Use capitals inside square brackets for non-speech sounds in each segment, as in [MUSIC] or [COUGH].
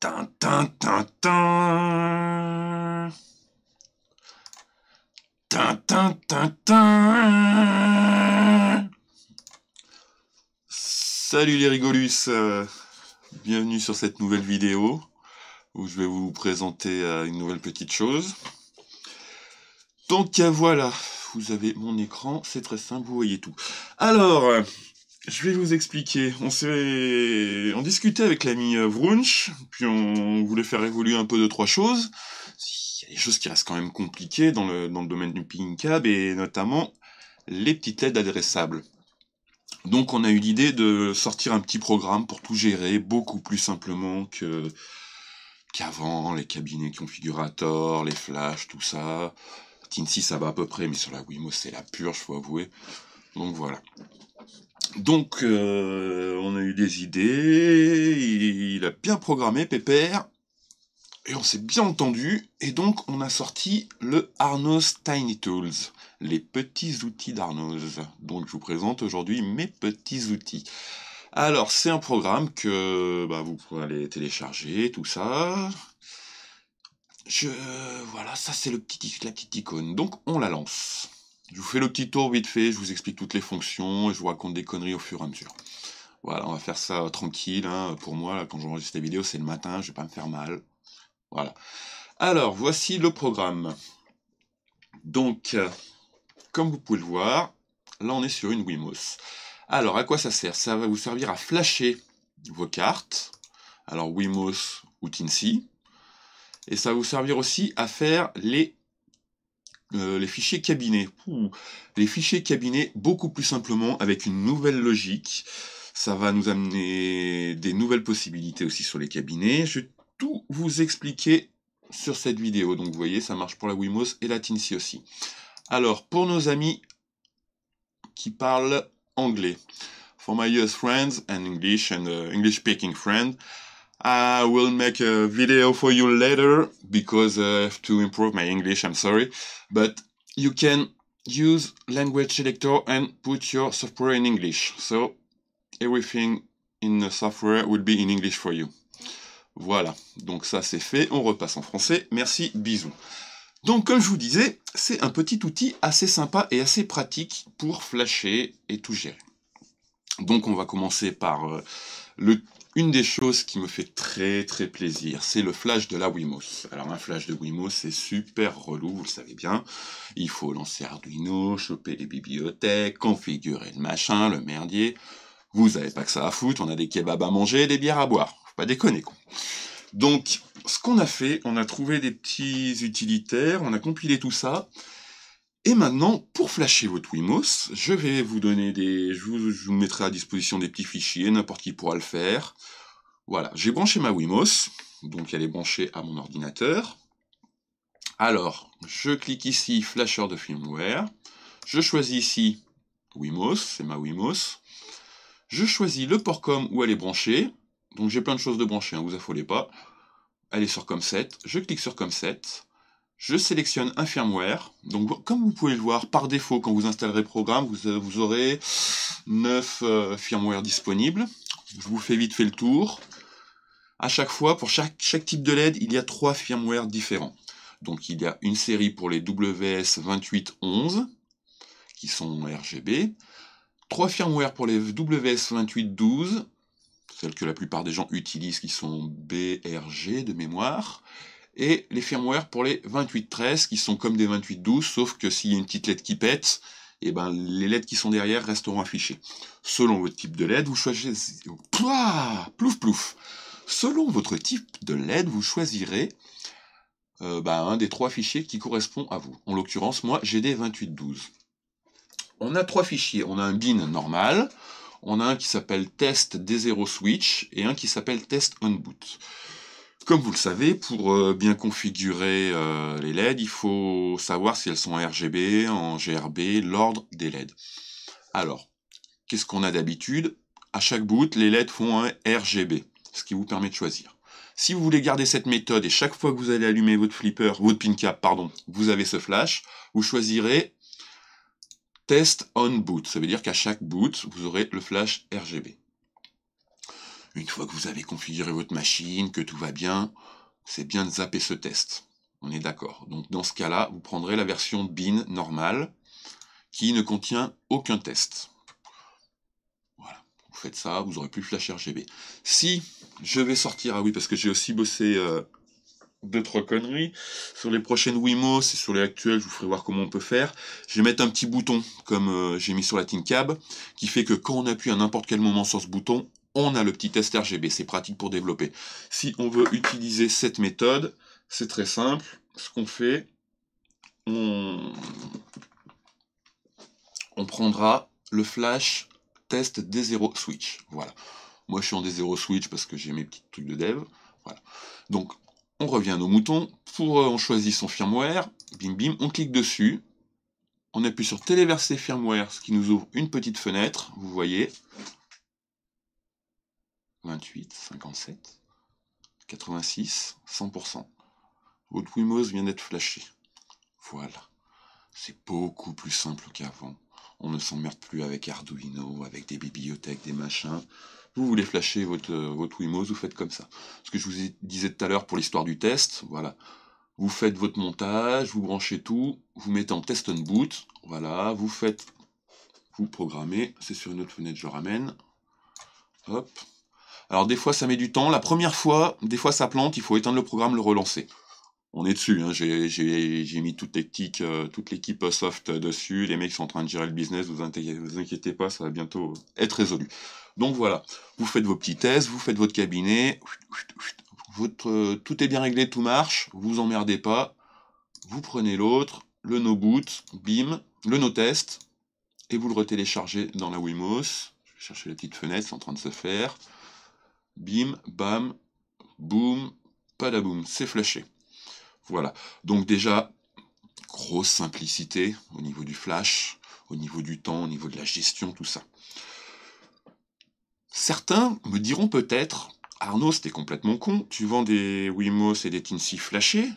Tintin. Tintin. Salut les rigolus, euh, bienvenue sur cette nouvelle vidéo où je vais vous présenter euh, une nouvelle petite chose. Donc euh, voilà, vous avez mon écran, c'est très simple, vous voyez tout. Alors, je vais vous expliquer. On s'est, on discutait avec l'ami Vrunch, euh, puis on voulait faire évoluer un peu deux trois choses. Il y a des choses qui restent quand même compliquées dans le, domaine du ping cab et notamment les petites aides adressables. Donc on a eu l'idée de sortir un petit programme pour tout gérer beaucoup plus simplement que qu'avant, les cabinets configurateurs, les flashs, tout ça. Tinsi ça va à peu près, mais sur la Wimo c'est la pure, purge, faut avouer. Donc voilà. Donc, euh, on a eu des idées, il, a bien programmé Pépère, et on s'est bien entendu, et donc on a sorti le Arnos Tiny Tools, les petits outils d'Arnos. Donc, je vous présente aujourd'hui mes petits outils. Alors, c'est un programme que bah, vous pouvez aller télécharger, tout ça. Je, voilà, ça c'est la petite icône. Donc, on la lance. Je vous fais le petit tour vite fait, je vous explique toutes les fonctions, et je vous raconte des conneries au fur et à mesure. Voilà, on va faire ça euh, tranquille, hein, pour moi, là, quand j'enregistre les vidéo, c'est le matin, je ne vais pas me faire mal. Voilà. Alors, voici le programme. Donc, euh, comme vous pouvez le voir, là on est sur une WiMOS. Alors, à quoi ça sert Ça va vous servir à flasher vos cartes, alors Wemos ou Tinsy, et ça va vous servir aussi à faire les euh, les fichiers cabinets. Les fichiers cabinets, beaucoup plus simplement, avec une nouvelle logique. Ça va nous amener des nouvelles possibilités aussi sur les cabinets. Je vais tout vous expliquer sur cette vidéo. Donc vous voyez, ça marche pour la Wimos et la Tinsi aussi. Alors, pour nos amis qui parlent anglais, for my US friends and English and euh, English speaking friends, I will make a video for you later because I have to improve my English, I'm sorry. But you can use language selector and put your software in English. So everything in the software will be in English for you. Voilà, donc ça c'est fait, on repasse en français. Merci, bisous. Donc comme je vous disais, c'est un petit outil assez sympa et assez pratique pour flasher et tout gérer. Donc on va commencer par euh, le une des choses qui me fait très très plaisir, c'est le flash de la WIMOS. Alors un flash de Wimos c'est super relou, vous le savez bien. Il faut lancer Arduino, choper les bibliothèques, configurer le machin, le merdier. Vous avez pas que ça à foutre, on a des kebabs à manger des bières à boire. Faut pas déconner, con. Donc, ce qu'on a fait, on a trouvé des petits utilitaires, on a compilé tout ça, et maintenant, pour flasher votre WiMOS, je vais vous donner des... Je vous, mettrai à disposition des petits fichiers, n'importe qui pourra le faire. Voilà, j'ai branché ma WIMOS. donc elle est branchée à mon ordinateur. Alors, je clique ici « Flasher de firmware ». Je choisis ici « WiMOS, c'est ma WiMOS. Je choisis le port com où elle est branchée. Donc j'ai plein de choses de brancher, ne hein, vous affolez pas. Elle est sur COM7, je clique sur COM7. Je sélectionne firmware, Donc, comme vous pouvez le voir, par défaut, quand vous installerez le programme, vous, euh, aurez 9 euh, firmware disponibles. Je vous fais vite fait le tour. À chaque fois, pour chaque, type de LED, il y a 3 firmware différents. Donc, il y a une série pour les WS2811, qui sont RGB. 3 firmware pour les WS2812, celles que la plupart des gens utilisent, qui sont BRG de mémoire et les firmware pour les 28.13 qui sont comme des 28.12, sauf que s'il y a une petite LED qui pète, et eh ben, les LED qui sont derrière resteront affichées Selon votre type de LED, vous choisissez... Plouf, plouf. Selon votre type de LED, vous choisirez euh, ben, un des trois fichiers qui correspond à vous. En l'occurrence, moi, j'ai des 28.12. On a trois fichiers. On a un bin normal, on a un qui s'appelle test D0 switch et un qui s'appelle test on comme vous le savez, pour euh, bien configurer euh, les LED, il faut savoir si elles sont en RGB, en GRB, l'ordre des LED. Alors, qu'est-ce qu'on a d'habitude À chaque boot, les LED font un RGB, ce qui vous permet de choisir. Si vous voulez garder cette méthode et chaque fois que vous allez allumer votre flipper, votre pin cap, pardon, vous avez ce flash, vous choisirez test on boot. Ça veut dire qu'à chaque boot, vous aurez le flash RGB. Une fois que vous avez configuré votre machine, que tout va bien, c'est bien de zapper ce test. On est d'accord. Donc dans ce cas-là, vous prendrez la version bin normale qui ne contient aucun test. Voilà. Vous faites ça, vous aurez plus Flash RGB. Si je vais sortir, ah oui, parce que j'ai aussi bossé euh, deux, trois conneries. Sur les prochaines WiMOS c'est sur les actuelles, je vous ferai voir comment on peut faire. Je vais mettre un petit bouton, comme euh, j'ai mis sur la cab, qui fait que quand on appuie à n'importe quel moment sur ce bouton, on a le petit test RGB, c'est pratique pour développer. Si on veut utiliser cette méthode, c'est très simple. Ce qu'on fait, on... prendra le flash test D0 switch. Voilà. Moi, je suis en D0 switch parce que j'ai mes petits trucs de dev. Voilà. Donc, on revient à nos moutons. Pour, euh, on choisit son firmware. Bim, bim, on clique dessus. On appuie sur téléverser firmware, ce qui nous ouvre une petite fenêtre. Vous voyez, 28, 57, 86, 100%. Votre Wimos vient d'être flashé. Voilà. C'est beaucoup plus simple qu'avant. On ne s'emmerde plus avec Arduino, avec des bibliothèques, des machins. Vous voulez flasher votre, votre vous faites comme ça. Ce que je vous disais tout à l'heure pour l'histoire du test, voilà. Vous faites votre montage, vous branchez tout, vous mettez en test on boot, voilà, vous faites, vous programmez, c'est sur une autre fenêtre, je ramène. Hop, alors des fois ça met du temps, la première fois, des fois ça plante, il faut éteindre le programme, le relancer. On est dessus, hein. j'ai mis euh, toute l'équipe soft dessus, les mecs sont en train de gérer le business, vous, inquiétez, vous pas, ça va bientôt euh, être résolu. Donc voilà, vous faites vos petits tests, vous faites votre cabinet, euh, tout est bien réglé, tout marche, vous emmerdez pas, vous prenez l'autre, le no-boot, bim, le no-test, et vous le retéléchargez dans la Wimos, Je vais chercher la petite fenêtre, c'est en train de se faire. Bim, bam, boum, padaboum, c'est flashé. Voilà. Donc déjà, grosse simplicité au niveau du flash, au niveau du temps, au niveau de la gestion, tout ça. Certains me diront peut-être, Arnaud, c'était complètement con, tu vends des Wimos et des Tinsy flashés,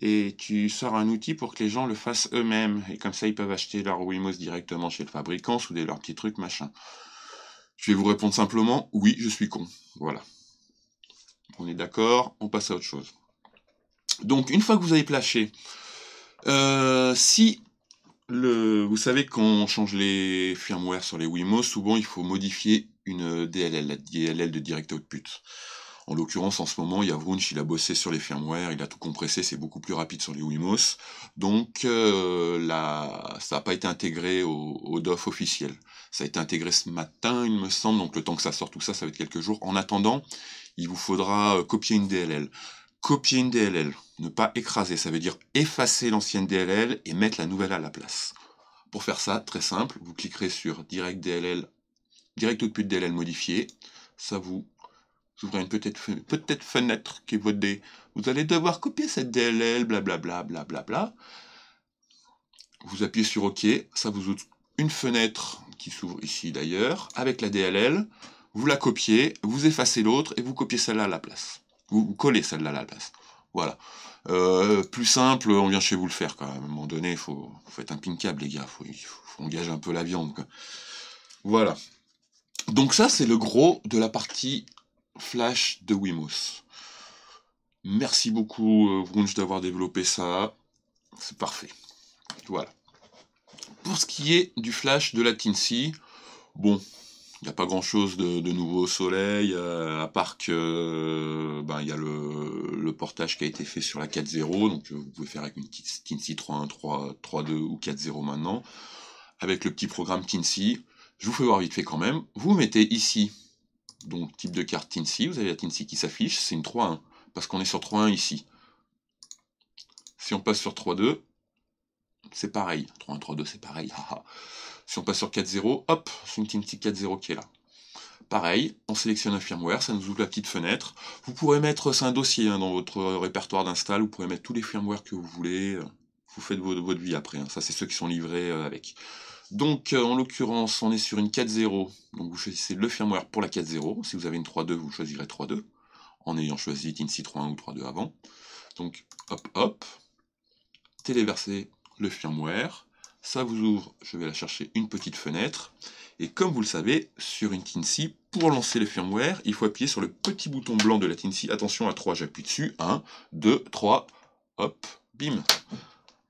et tu sors un outil pour que les gens le fassent eux-mêmes, et comme ça ils peuvent acheter leur Wimos directement chez le fabricant, souder leurs petits trucs, machin. Je vais vous répondre simplement, oui, je suis con. Voilà. On est d'accord, on passe à autre chose. Donc, une fois que vous avez plâché, euh, si le, vous savez qu'on change les firmware sur les Wimos souvent il faut modifier une DLL, la DLL de Direct Output. En l'occurrence, en ce moment, il y a il a bossé sur les firmware, il a tout compressé, c'est beaucoup plus rapide sur les Wimos. Donc, euh, ça n'a pas été intégré au, DOF officiel. Ça a été intégré ce matin, il me semble, donc le temps que ça sort tout ça, ça va être quelques jours. En attendant, il vous faudra euh, copier une DLL. Copier une DLL, ne pas écraser, ça veut dire effacer l'ancienne DLL et mettre la nouvelle à la place. Pour faire ça, très simple, vous cliquerez sur Direct DLL, Direct Output DLL modifié. Ça vous ouvrez une petite, fenêtre qui est votre D, Vous allez devoir copier cette DLL, blablabla, blablabla. Vous appuyez sur OK, ça vous ouvre une fenêtre qui s'ouvre ici d'ailleurs, avec la DLL, vous la copiez, vous effacez l'autre et vous copiez celle-là à la place. Vous, collez celle-là à la place. Voilà. Euh, plus simple, on vient chez vous le faire. même. À un moment donné, il faut, un pin-cable, les gars. Il faut, engager un peu la viande. Voilà. Donc ça, c'est le gros de la partie flash de Wimos. Merci beaucoup, Brunch, euh, d'avoir développé ça. C'est parfait. Voilà. Pour ce qui est du flash de la Tinsi, bon, il n'y a pas grand chose de, nouveau au soleil, euh, à part que euh, ben, il y a le, portage qui a été fait sur la 4.0, donc euh, vous pouvez faire avec une Tinsi 3.1, 3.2 ou 4.0 maintenant. Avec le petit programme TINSI. je vous fais voir vite fait quand même. Vous mettez ici, donc type de carte TINSI, vous avez la Tinsi qui s'affiche, c'est une 3.1, parce qu'on est sur 3.1 ici. Si on passe sur 3.2, c'est pareil. 3 1 3 2 c'est pareil. [LAUGHS] Ah, ah. si on passe sur 40 0 hop, c'est une petite 4-0 qui est là. Pareil, on sélectionne un firmware, ça nous ouvre la petite fenêtre. Vous pourrez mettre, euh, c'est un dossier hein, dans votre euh, répertoire d'install, vous pourrez mettre tous les firmwares que vous voulez. Euh. Vous faites votre, votre vie après, hein. ça c'est ceux qui sont livrés avec. Donc en l'occurrence, on est sur une 4.0, donc vous choisissez le firmware pour la 4.0. Si vous avez une 3.2, vous choisirez 3.2, en ayant choisi TINSI 3.1 ou 3.2 avant. Donc hop hop, téléverser le firmware. Ça vous ouvre, je vais la chercher, une petite fenêtre. Et comme vous le savez, sur une Tinsy, pour lancer le firmware, il faut appuyer sur le petit bouton blanc de la Tinsy. Attention à 3, j'appuie dessus. 1, 2, 3, hop, bim.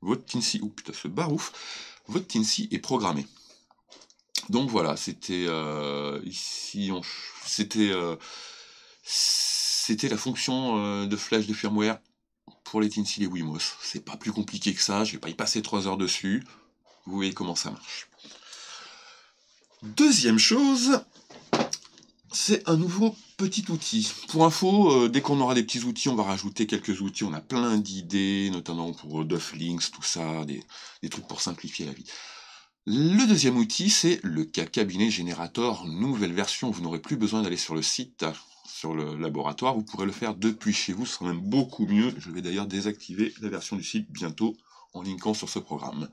Votre Tinsy, ou putain, ce barouf, votre Tinsy est programmé. Donc voilà, c'était euh, ici, on, c'était euh, c'était la fonction euh, de flash de firmware pour les Tinsil et Wimos. C'est pas plus compliqué que ça, je vais pas y passer trois heures dessus. Vous voyez comment ça marche. Deuxième chose, c'est un nouveau petit outil. Pour info, euh, dès qu'on aura des petits outils, on va rajouter quelques outils. On a plein d'idées, notamment pour Dufflinks, tout ça, des, trucs pour simplifier la vie. Le deuxième outil, c'est le cabinet générateur nouvelle version. Vous n'aurez plus besoin d'aller sur le site sur le laboratoire, vous pourrez le faire depuis chez vous, ce sera même beaucoup mieux. Je vais d'ailleurs désactiver la version du site bientôt en linkant sur ce programme.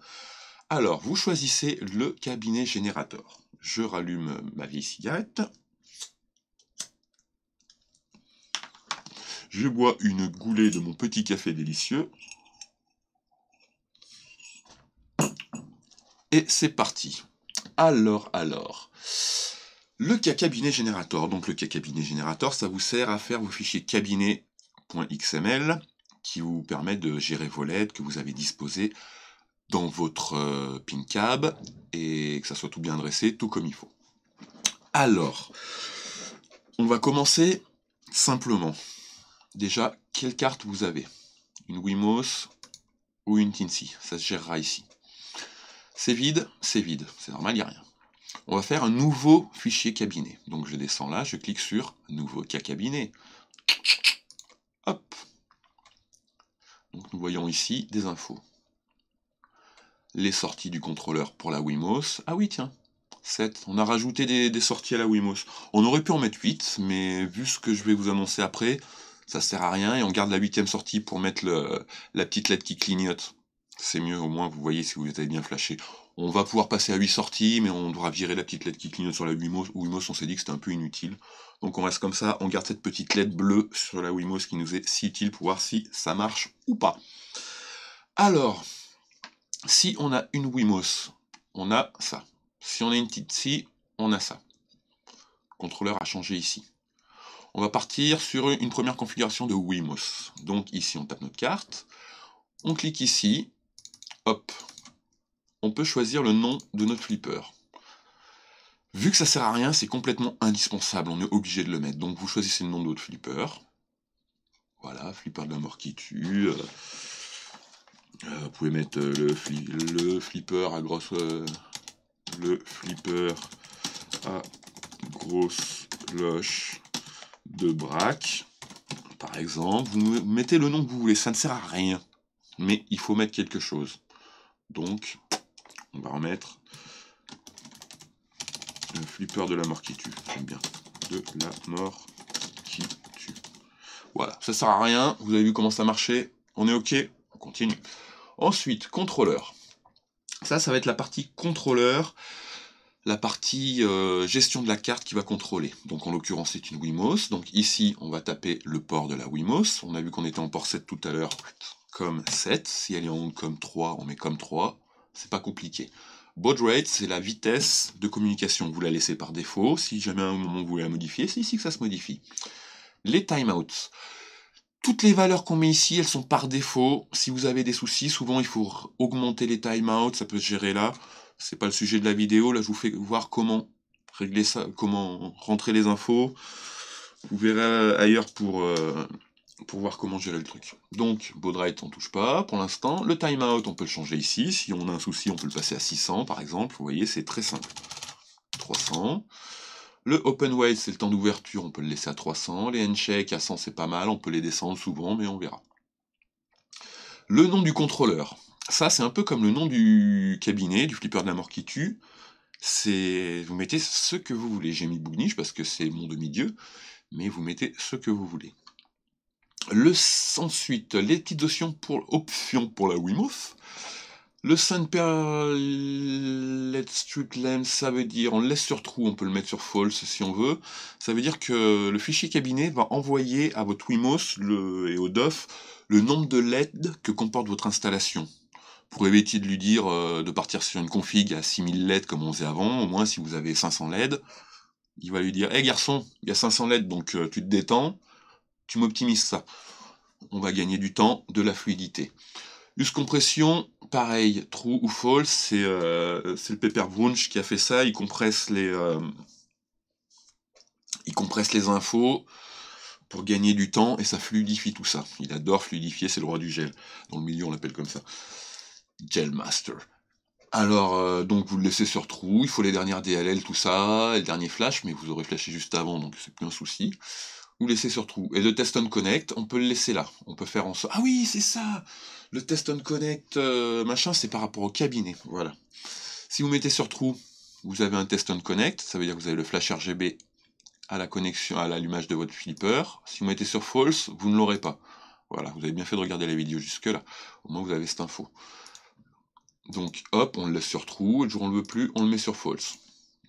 Alors, vous choisissez le cabinet générateur. Je rallume ma vieille cigarette. Je bois une goulée de mon petit café délicieux. Et c'est parti. Alors, alors. Le cas cabinet générateur. Donc le cas cabinet générateur, ça vous sert à faire vos fichiers cabinet.xml qui vous permet de gérer vos LED que vous avez disposées dans votre euh, PinCab et que ça soit tout bien dressé, tout comme il faut. Alors, on va commencer simplement. Déjà, quelle carte vous avez Une WiMOS ou une Tinsy Ça se gérera ici. C'est vide, c'est vide. C'est normal, il n'y a rien on va faire un nouveau fichier cabinet. Donc je descends là, je clique sur nouveau cas cabinet. Hop. Donc nous voyons ici des infos. Les sorties du contrôleur pour la Wimos. Ah oui, tiens, 7. On a rajouté des, sorties à la Wimos. On aurait pu en mettre 8, mais vu ce que je vais vous annoncer après, ça sert à rien et on garde la huitième sortie pour mettre la petite lettre qui clignote. C'est mieux, au moins vous voyez si vous avez bien flashé. On va pouvoir passer à 8 sorties, mais on devra virer la petite lettre qui clignote sur la Wimos. on s'est dit que c'était un peu inutile. Donc on reste comme ça, on garde cette petite lettre bleue sur la Wimos qui nous est si utile pour voir si ça marche ou pas. Alors, si on a une Wimos, on a ça. Si on a une petite si, on a ça. contrôleur a changé ici. On va partir sur une première configuration de Wimos. Donc ici, on tape notre carte, on clique ici, hop, on peut choisir le nom de notre flipper. Vu que ça sert à rien, c'est complètement indispensable, on est obligé de le mettre. Donc vous choisissez le nom de votre flipper. Voilà, flipper de la mort qui tue. Euh, euh, vous pouvez mettre euh, le, flipper à grosse... le flipper à grosse loche de braque. Par exemple, vous mettez le nom que vous voulez, ça ne sert à rien. Mais il faut mettre quelque chose. Donc, on va remettre le flipper de la mort qui tue. J'aime bien. De la mort qui tue. Voilà, ça sert à rien. Vous avez vu comment ça marchait. On est OK. On continue. Ensuite, contrôleur. Ça, ça va être la partie contrôleur, la partie euh, gestion de la carte qui va contrôler. Donc en l'occurrence, c'est une Wimos. Donc ici, on va taper le port de la Wimos. On a vu qu'on était en port 7 tout à l'heure, comme 7. Si elle est en comme 3, on met comme 3 c'est pas compliqué. Baud rate, c'est la vitesse de communication. Vous la laissez par défaut. Si jamais à un moment vous voulez la modifier, c'est ici que ça se modifie. Les timeouts. Toutes les valeurs qu'on met ici, elles sont par défaut. Si vous avez des soucis, souvent il faut augmenter les timeouts. Ça peut se gérer là. C'est pas le sujet de la vidéo. Là, je vous fais voir comment régler ça, comment rentrer les infos. Vous verrez ailleurs pour euh, pour voir comment gérer le truc. Donc, Baudrite, on touche pas, pour l'instant. Le timeout, on peut le changer ici. Si on a un souci, on peut le passer à 600, par exemple. Vous voyez, c'est très simple. 300. Le open weight, c'est le temps d'ouverture, on peut le laisser à 300. Les handshakes à 100, c'est pas mal. On peut les descendre souvent, mais on verra. Le nom du contrôleur. Ça, c'est un peu comme le nom du cabinet, du flipper de la mort qui tue. C'est Vous mettez ce que vous voulez. J'ai mis Bougniche parce que c'est mon demi-dieu, mais vous mettez ce que vous voulez. Le, ensuite, options pour option pour la Wiimote. Le Sun Pellet Street ça veut dire, on le laisse sur True, on peut le mettre sur false si on veut. Ça veut dire que le fichier cabinet va envoyer à votre Wimos le, et au DOF le nombre de LED que comporte votre installation. Pour éviter de lui dire euh, de partir sur une config à 6000 LED comme on faisait avant, au moins si vous avez 500 LED, il va lui dire, hé eh, garçon, il y a 500 LED, donc euh, tu te détends, tu m'optimises ça. On va gagner du temps, de la fluidité. Use compression, pareil, true ou false, euh, c'est le Pepper Brunch qui a fait ça, il compresse les, euh, il compresse les infos pour gagner du temps et ça fluidifie tout ça. Il adore fluidifier, c'est le roi du gel. Dans le milieu, on l'appelle comme ça. Gel Master. Alors, euh, donc vous le laissez sur trou, il faut les dernières DLL, tout ça, et le dernier flash, mais vous aurez flashé juste avant, donc c'est plus un souci ou laisser sur True. Et le test on connect, on peut le laisser là. On peut faire en sorte. Ah oui, c'est ça Le test on connect, euh, machin, c'est par rapport au cabinet. Voilà. Si vous mettez sur True, vous avez un test on connect, ça veut dire que vous avez le flash RGB à la connexion, à l'allumage de votre flipper. Si vous mettez sur false, vous ne l'aurez pas. Voilà, vous avez bien fait de regarder la vidéo jusque-là. Au moins, vous avez cette info. Donc, hop, on le laisse sur trou. Le jour on ne le veut plus, on le met sur false.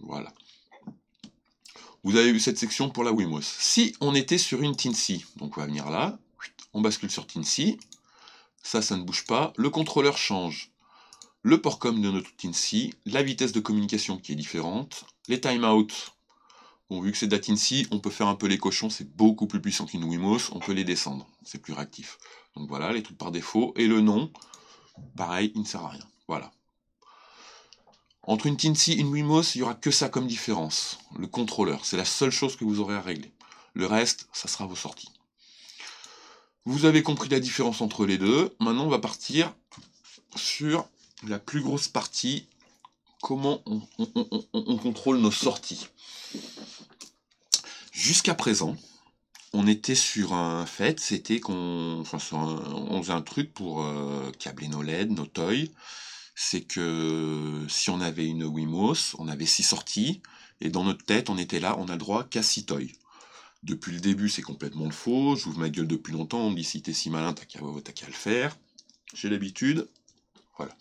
Voilà. Vous avez vu cette section pour la WiMOS. Si on était sur une Tinsy, donc on va venir là, on bascule sur Tinsy, ça, ça ne bouge pas, le contrôleur change le port com de notre Tinsy, la vitesse de communication qui est différente, les timeouts. Bon, vu que c'est de la on peut faire un peu les cochons, c'est beaucoup plus puissant qu'une WiMOS, on peut les descendre, c'est plus réactif. Donc voilà, les trucs par défaut, et le nom, pareil, il ne sert à rien. Voilà. Entre une Teensy et une Wemos, il n'y aura que ça comme différence. Le contrôleur, c'est la seule chose que vous aurez à régler. Le reste, ça sera vos sorties. Vous avez compris la différence entre les deux. Maintenant, on va partir sur la plus grosse partie. Comment on, contrôle nos sorties. Jusqu'à présent, on était sur un fait, c'était qu'on faisait un truc pour euh, câbler nos LED, nos toys, c'est que euh, si on avait une Wimos, on avait six sorties, et dans notre tête, on était là, on a le droit qu'à six toys. Depuis le début, c'est complètement le faux, j'ouvre ma gueule depuis longtemps, on me dit si t'es si malin, euh, t'as qu'à le faire. J'ai l'habitude, voilà.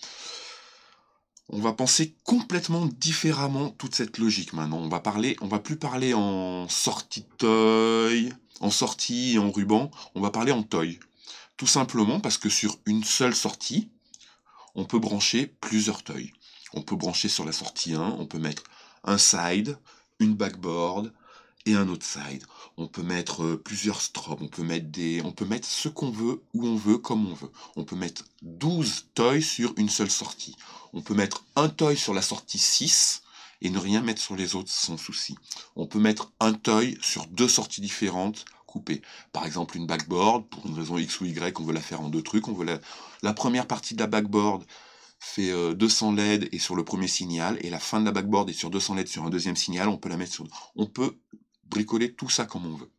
On va penser complètement différemment toute cette logique maintenant. On va parler, on va plus parler en sortie de toy, en sortie en ruban, on va parler en toy. Tout simplement parce que sur une seule sortie, on peut brancher plusieurs toys. On peut brancher sur la sortie 1, on peut mettre un side, une backboard et un autre side. On peut mettre euh, plusieurs strobes, on peut mettre des on peut mettre ce qu'on veut où on veut comme on veut. On peut mettre 12 toys sur une seule sortie. On peut mettre un toy sur la sortie 6 et ne rien mettre sur les autres sans souci. On peut mettre un toy sur deux sorties différentes par exemple, une backboard, pour une raison X ou Y, on veut la faire en deux trucs. On veut la, première partie de la backboard fait 200 euh, LED et sur le premier signal, et la fin de la backboard est sur 200 LED sur un deuxième signal. On peut la mettre sur. On peut bricoler tout ça comme on veut.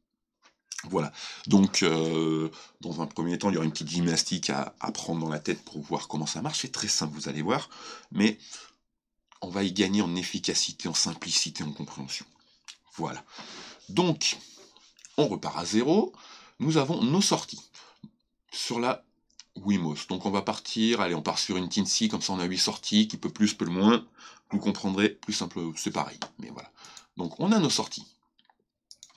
Voilà. Donc, euh, dans un premier temps, il y aura une petite gymnastique à, à prendre dans la tête pour voir comment ça marche. C'est très simple, vous allez voir. Mais on va y gagner en efficacité, en simplicité, en compréhension. Voilà. Donc, on repart à zéro. Nous avons nos sorties sur la WiMOS. Donc on va partir, allez, on part sur une Tinsy, comme ça on a huit sorties, qui peut plus, peut le moins. Vous comprendrez, plus simple, c'est pareil. Mais voilà. Donc on a nos sorties.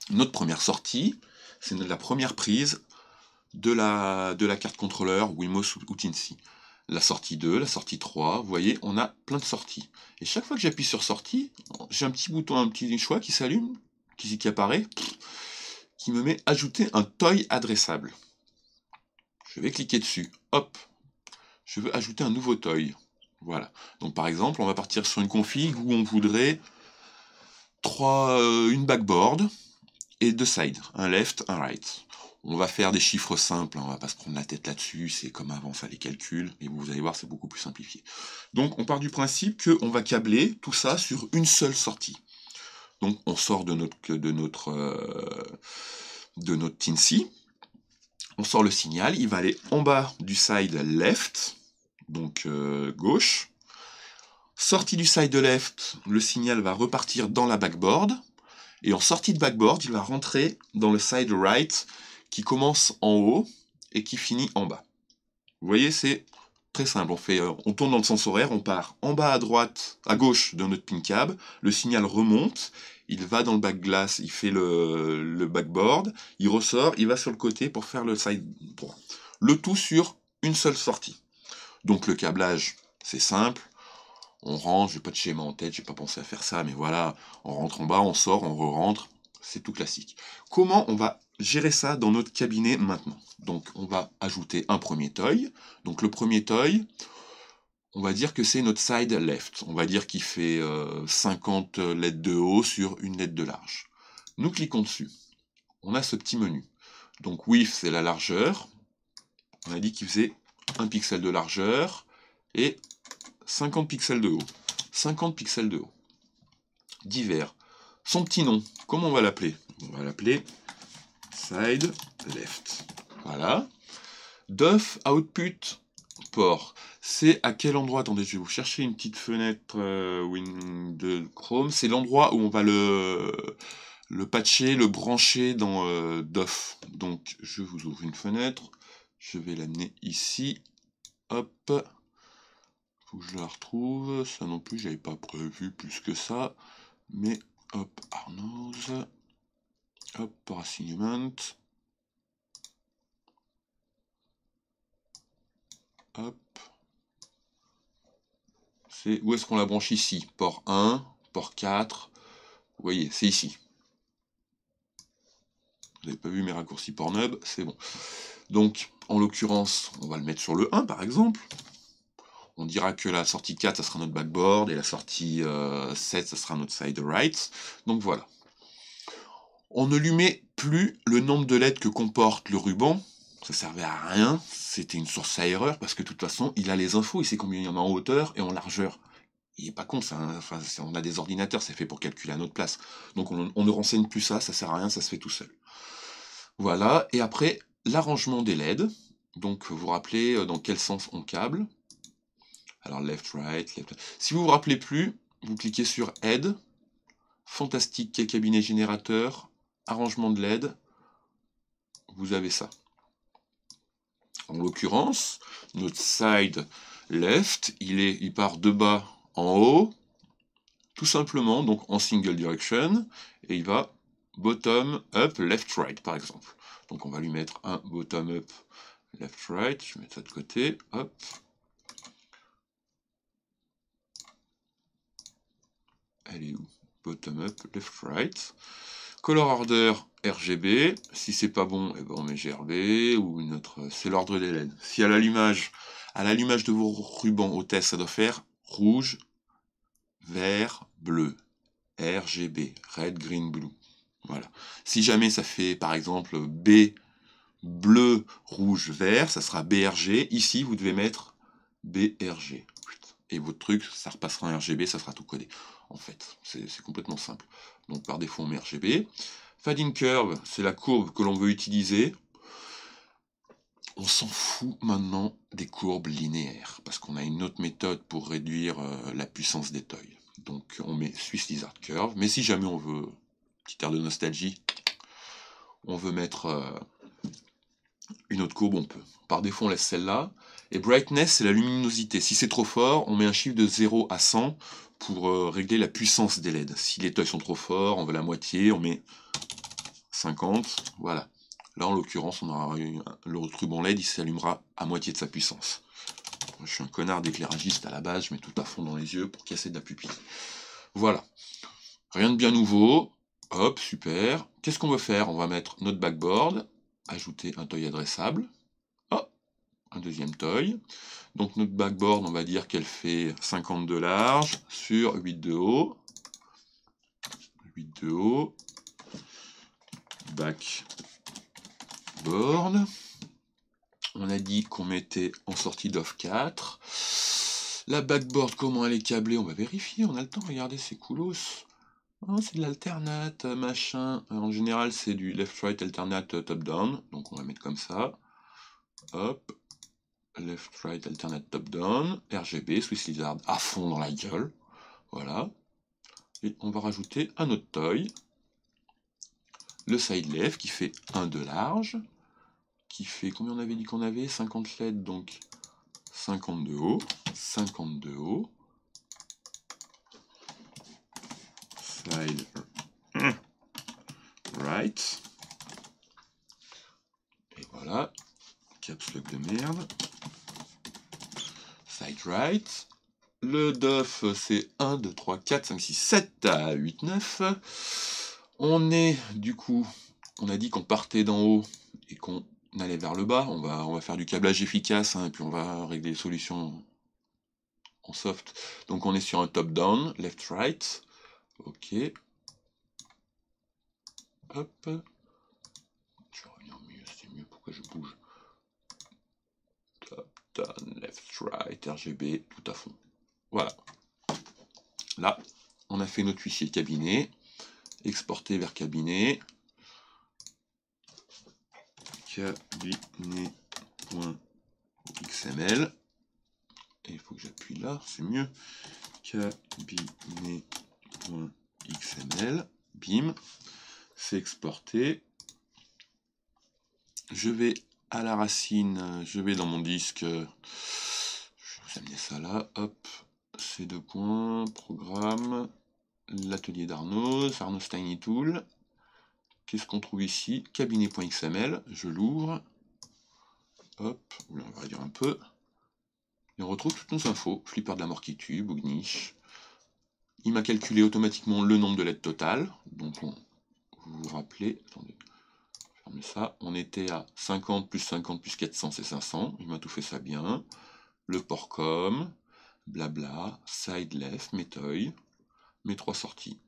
Notre première sortie, c'est la première prise de la, de la carte contrôleur WiMOS ou, ou La sortie 2, la sortie 3, vous voyez, on a plein de sorties. Et chaque fois que j'appuie sur sortie, j'ai un petit bouton, un petit choix qui s'allume, qui, apparaît qui me met ajouter un toy adressable. Je vais cliquer dessus. Hop. Je veux ajouter un nouveau toy. Voilà. Donc par exemple, on va partir sur une config où on voudrait trois, euh, une backboard et deux sides, un left, un right. On va faire des chiffres simples, hein, on ne va pas se prendre la tête là-dessus, c'est comme avant ça les calculs, mais vous allez voir c'est beaucoup plus simplifié. Donc on part du principe qu'on va câbler tout ça sur une seule sortie. Donc on sort de notre, de notre, euh, de notre on sort le signal, il va aller en bas du side left, donc euh, gauche. Sortie du side left, le signal va repartir dans la backboard. Et en sortie de backboard, il va rentrer dans le side right qui commence en haut et qui finit en bas. Vous voyez, c'est Très simple, on, fait, euh, on tourne dans le sens horaire, on part en bas à droite, à gauche de notre pin cab, le signal remonte, il va dans le back glass, il fait le, backboard, il ressort, il va sur le côté pour faire le side Le tout sur une seule sortie. Donc le câblage, c'est simple, on range, j'ai pas de schéma en tête, j'ai pas pensé à faire ça, mais voilà, on rentre en bas, on sort, on re-rentre, c'est tout classique. Comment on va gérer ça dans notre cabinet maintenant Donc on va ajouter un premier toy. Donc le premier toy, on va dire que c'est notre side left. On va dire qu'il fait 50 euh, lettres de haut sur une lettre de large. Nous cliquons dessus. On a ce petit menu. Donc width, c'est la largeur. On a dit qu'il faisait 1 pixel de largeur et 50 pixels de haut. 50 pixels de haut. Divers son petit nom. Comment on va l'appeler On va l'appeler side left. Voilà. Duff output port. C'est à quel endroit Attendez, je vais vous chercher une petite fenêtre euh, Windows de Chrome. C'est l'endroit où on va le, le patcher, le brancher dans euh, Duff. Donc, je vous ouvre une fenêtre. Je vais l'amener ici. Hop. Faut que je la retrouve. Ça non plus, j'avais pas prévu plus que ça. Mais Hop, Arnose. Hop, assignment. Hop. C'est où est-ce qu'on la branche ici Port 1, port 4. Vous voyez, c'est ici. Vous n'avez pas vu mes raccourcis PORT NUB, c'est bon. Donc, en l'occurrence, on va le mettre sur le 1, par exemple. On dira que la sortie 4, ça sera notre backboard, et la sortie 7, euh, ça sera notre side right. Donc voilà. On ne lui met plus le nombre de LED que comporte le ruban. Ça servait à rien, c'était une source à erreur, parce que de toute façon, il a les infos, il sait combien il y en a en hauteur et en largeur. Il n'est pas con, ça, hein. on a des ordinateurs, c'est fait pour calculer à notre place. Donc on, ne renseigne plus ça, ça sert à rien, ça se fait tout seul. Voilà, et après, l'arrangement des LED. Donc vous vous rappelez euh, dans quel sens on câble. Alors left, right, left. Si vous vous rappelez plus, vous cliquez sur Aide, Fantastique cabinet générateur, Arrangement de l'aide. Vous avez ça. En l'occurrence, notre side left, il, est, il part de bas en haut, tout simplement, donc en single direction, et il va bottom up, left right par exemple. Donc on va lui mettre un bottom up, left right, je vais mettre ça de côté, hop, elle est où Bottom up, left, right. Color order, RGB. Si c'est pas bon, eh ben, on met GRB ou une C'est l'ordre des LED. Si à l'allumage, à l'allumage de vos rubans au test, ça doit faire rouge, vert, bleu. RGB, red, green, blue. Voilà. Si jamais ça fait par exemple B bleu, rouge, vert, ça sera BRG. Ici, vous devez mettre BRG. Et votre truc, ça repassera en RGB, ça sera tout codé en fait. C'est complètement simple. Donc par défaut, on met RGB. Fading curve, c'est la courbe que l'on veut utiliser. On s'en fout maintenant des courbes linéaires, parce qu'on a une autre méthode pour réduire euh, la puissance des toys. Donc on met Swiss Lizard Curve, mais si jamais on veut, petit air de nostalgie, on veut mettre euh, une autre courbe, on peut. Par défaut, on laisse celle-là. Et brightness, c'est la luminosité. Si c'est trop fort, on met un chiffre de 0 à 100 pour euh, régler la puissance des LED. Si les toiles sont trop forts, on veut la moitié, on met 50, voilà. Là, en l'occurrence, on aura le ruban LED, il s'allumera à moitié de sa puissance. Je suis un connard d'éclairagiste à la base, je mets tout à fond dans les yeux pour casser de la pupille. Voilà. Rien de bien nouveau. Hop, super. Qu'est-ce qu'on veut faire On va mettre notre backboard ajouter un toy adressable. un deuxième toy. Donc notre backboard, on va dire qu'elle fait 50 de large sur 8 de haut. 8 de haut. Backboard. On a dit qu'on mettait en sortie d'off 4. La backboard, comment elle est câblée On va vérifier, on a le temps, regardez, c'est coolos. Ah, c'est de l'alternate, euh, machin. Euh, en général, c'est du left-right alternate euh, top-down. Donc on va mettre comme ça. Hop. Left-right alternate top-down. RGB, Swiss Lizard à fond dans la gueule. Voilà. Et on va rajouter un autre toy. Le side left qui fait 1 de large. Qui fait, combien on avait dit qu'on avait 50 LED, donc 50 de haut. 50 de haut. Hmm. Right. Et voilà, cap de merde. side right. Le DOF, c'est 1, 2, 3, 4, 5, 6, 7 8, 9. On est, du coup, on a dit qu'on partait d'en haut et qu'on allait vers le bas. On va, on va faire du câblage efficace, hein, et puis on va régler les solutions en soft. Donc on est sur un top-down, left-right. Ok. Hop. Je reviens mieux, c'est mieux. Pourquoi je bouge Top, down, left, right, RGB, tout à fond. Voilà. Là, on a fait notre fichier cabinet. exporté vers cabinet. Cabinet.xml. Et il faut que j'appuie là, c'est mieux. Cabinet. .xml, bim, c'est exporté. Je vais à la racine, je vais dans mon disque, je vais vous amener ça là, hop, c'est deux points, programme, l'atelier d'Arnaud, Arnaud Tiny Tool. Qu'est-ce qu'on trouve ici Cabinet.xml, je l'ouvre. Hop, on va dire un peu. Et on retrouve toutes nos infos, Flipper de la mort qui tue, il m'a calculé automatiquement le nombre de lettres totales. Donc, vous vous rappelez, attendez, ça, on était à 50 plus 50 plus 400, c'est 500. Il m'a tout fait ça bien. Le port porcom, blabla, side left, mes mes trois sorties.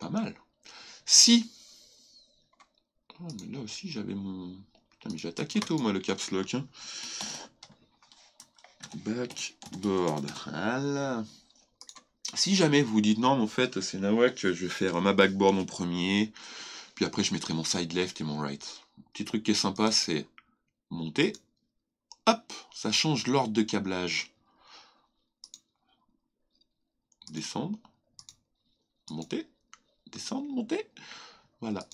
Pas mal. Si. Ah, là aussi, j'avais mon. Putain, mais j'ai attaqué tout, moi, le caps lock. Hein backboard Si jamais vous dites non, en fait, c'est Nawak, je vais faire ma backboard en premier, puis après je mettrai mon side left et mon right. Petit truc qui est sympa, c'est monter, hop, ça change l'ordre de câblage. Descendre, monter, descendre, monter, voilà.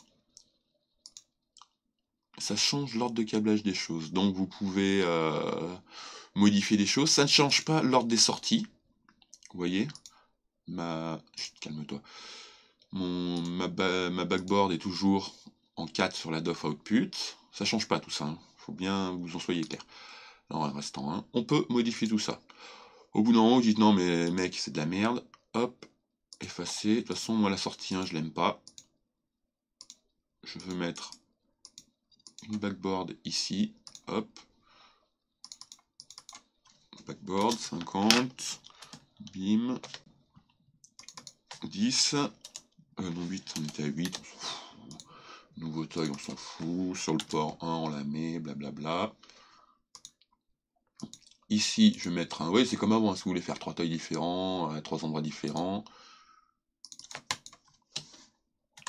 Ça change l'ordre de câblage des choses. Donc vous pouvez euh, modifier des choses. Ça ne change pas l'ordre des sorties. Vous voyez Ma... Calme-toi. Mon... Ma, backboard est toujours en 4 sur la DOF output. Ça change pas tout ça. Hein. faut bien vous en soyez clair. Non, restant On peut modifier tout ça. Au bout d'un moment, vous dites non, mais mec, c'est de la merde. Hop, effacer. De toute façon, moi, la sortie 1, hein, je l'aime pas. Je veux mettre une backboard ici. Hop. Backboard, 50. Bim. 10. Euh, non, 8, on était à 8. Nouveau taille, on s'en fout. Sur le port 1, on la met, blablabla. Ici, je vais mettre un... Oui, c'est comme avant, hein, si vous voulez faire trois tailles différents, à euh, trois endroits différents.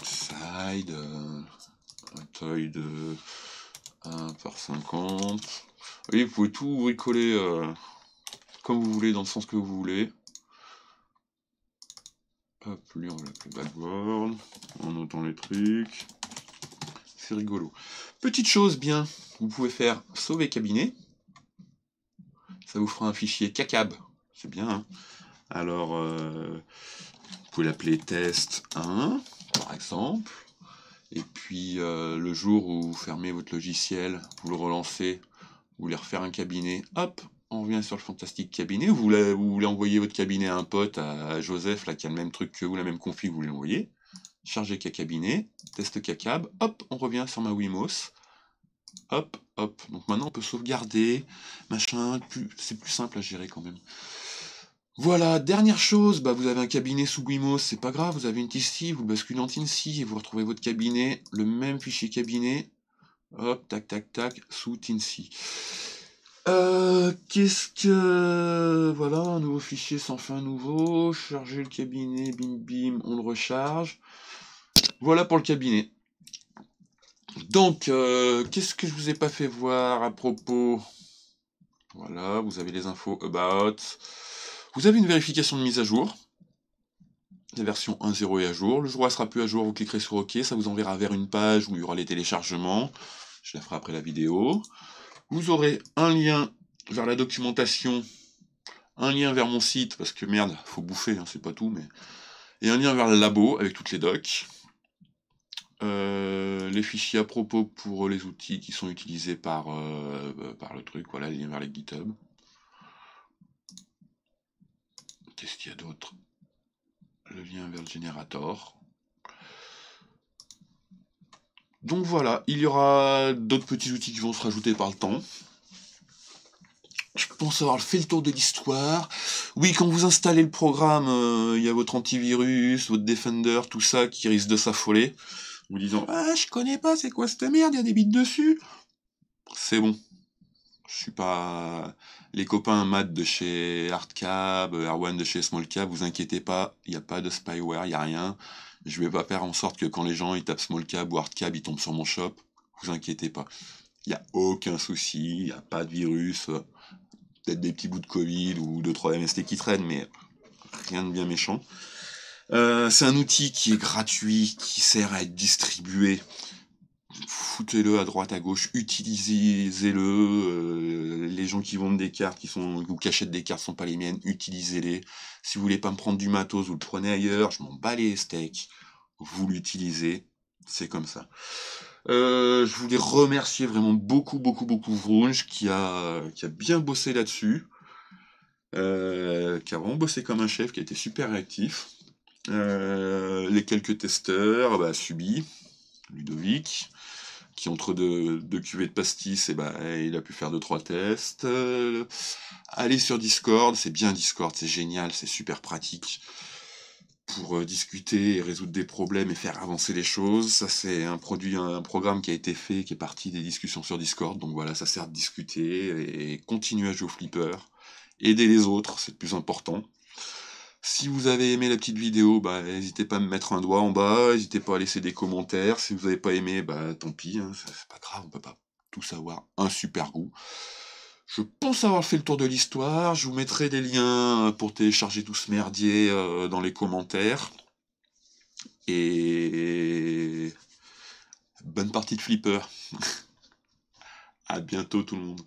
Side, euh, un taille de 1 par 50. Oui, vous pouvez tout bricoler comme vous voulez, dans le sens que vous voulez. Hop, lui on l'appeler Backboard, en notant les trucs. C'est rigolo. Petite chose bien, vous pouvez faire sauver cabinet. Ça vous fera un fichier CACAB. C'est bien. Hein. Alors, euh, vous pouvez l'appeler test 1, par exemple. Et puis, euh, le jour où vous fermez votre logiciel, vous le relancez, vous voulez refaire un cabinet, hop, on revient sur le fantastique cabinet, vous voulez, vous voulez envoyer votre cabinet à un pote, à Joseph, là, qui a le même truc que vous, la même config, vous voulez l'envoyer. Chargez cabinet, test K-cab, hop, on revient sur ma Wimos. Hop, hop. Donc maintenant, on peut sauvegarder, machin, c'est plus simple à gérer quand même. Voilà, dernière chose, bah, vous avez un cabinet sous Wimos, c'est pas grave, vous avez une TC, vous basculez en TINSI et vous retrouvez votre cabinet, le même fichier cabinet, hop, tac, tac, tac, sous TINSI. Euh, qu'est-ce que... Voilà, un nouveau fichier sans fin nouveau. Charger le cabinet, bim bim, on le recharge. Voilà pour le cabinet. Donc, euh, qu'est-ce que je vous ai pas fait voir à propos Voilà, vous avez les infos about. Vous avez une vérification de mise à jour. La version 1.0 est à jour. Le jour sera plus à jour, vous cliquerez sur OK, ça vous enverra vers une page où il y aura les téléchargements. Je la ferai après la vidéo. Vous aurez un lien vers la documentation, un lien vers mon site, parce que merde, faut bouffer, hein, c'est pas tout, mais. Et un lien vers le labo avec toutes les docs. Euh, les fichiers à propos pour les outils qui sont utilisés par, euh, par le truc, voilà, lien vers les GitHub. Qu'est-ce qu'il y a d'autre Le lien vers le générateur. Donc voilà, il y aura d'autres petits outils qui vont se rajouter par le temps. Je pense avoir fait le tour de l'histoire. Oui, quand vous installez le programme, euh, il y a votre antivirus, votre Defender, tout ça qui risque de s'affoler. Vous disant Ah, je connais pas, c'est quoi cette merde, il y a des bits dessus. C'est bon. Je suis pas. Les copains Matt de chez Hardcab, Erwan de chez Smallcab, vous inquiétez pas, il n'y a pas de spyware, il n'y a rien. Je vais pas faire en sorte que quand les gens ils tapent small cab ou hard cab, ils tombent sur mon shop. Vous inquiétez pas. Il n'y a aucun souci, il n'y a pas de virus, euh, peut-être des petits bouts de Covid ou 2-3 MST qui traînent, mais rien de bien méchant. Euh, c'est un outil qui est gratuit, qui sert à être distribué foutez-le à droite, à gauche, utilisez-le. Euh, les gens qui vendent des cartes, qui sont ou qui achètent des cartes, sont pas les miennes, utilisez-les. Si vous voulez pas me prendre du matos, vous le prenez ailleurs. Je m'en bats les steaks. Vous l'utilisez. C'est comme ça. Euh, je voulais remercier vraiment beaucoup, beaucoup, beaucoup Vrounge qui a, bien bossé là-dessus. Euh, qui a vraiment bossé comme un chef, qui a été super réactif. les quelques testeurs, bah, subis. Ludovic, qui entre deux, cuvées de pastis, et eh ben, il a pu faire deux trois tests. Euh, aller allez sur Discord, c'est bien Discord, c'est génial, c'est super pratique pour euh, discuter et résoudre des problèmes et faire avancer les choses. Ça c'est un produit, un, programme qui a été fait, qui est parti des discussions sur Discord. Donc voilà, ça sert de discuter et continuer à jouer au flipper, aider les autres, c'est le plus important. Si vous avez aimé la petite vidéo, bah, n'hésitez pas à me mettre un doigt en bas, n'hésitez pas à laisser des commentaires. Si vous n'avez pas aimé, bah, tant pis, hein, c'est pas grave, on peut pas tous avoir un super goût. Je pense avoir fait le tour de l'histoire. Je vous mettrai des liens pour télécharger tout ce merdier euh, dans les commentaires. Et bonne partie de Flipper. [LAUGHS] à bientôt tout le monde.